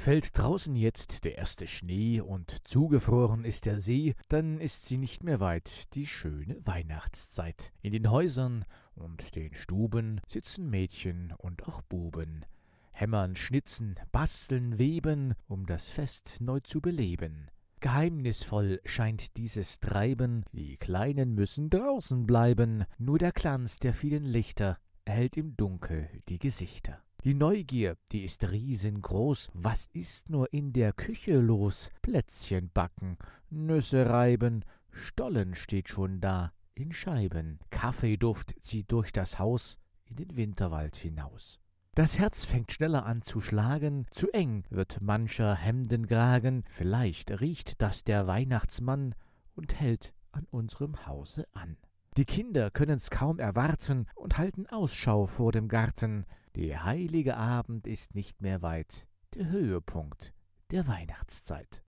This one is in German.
Fällt draußen jetzt der erste Schnee und zugefroren ist der See, dann ist sie nicht mehr weit, die schöne Weihnachtszeit. In den Häusern und den Stuben sitzen Mädchen und auch Buben, hämmern, schnitzen, basteln, weben, um das Fest neu zu beleben. Geheimnisvoll scheint dieses Treiben, die Kleinen müssen draußen bleiben, nur der Glanz der vielen Lichter erhält im Dunkel die Gesichter. Die Neugier, die ist riesengroß. Was ist nur in der Küche los? Plätzchen backen, Nüsse reiben, Stollen steht schon da in Scheiben. Kaffeeduft zieht durch das Haus in den Winterwald hinaus. Das Herz fängt schneller an zu schlagen, zu eng wird mancher Hemdenkragen, vielleicht riecht das der Weihnachtsmann und hält an unserem Hause an. Die Kinder können's kaum erwarten und halten Ausschau vor dem Garten. Der heilige Abend ist nicht mehr weit, der Höhepunkt der Weihnachtszeit.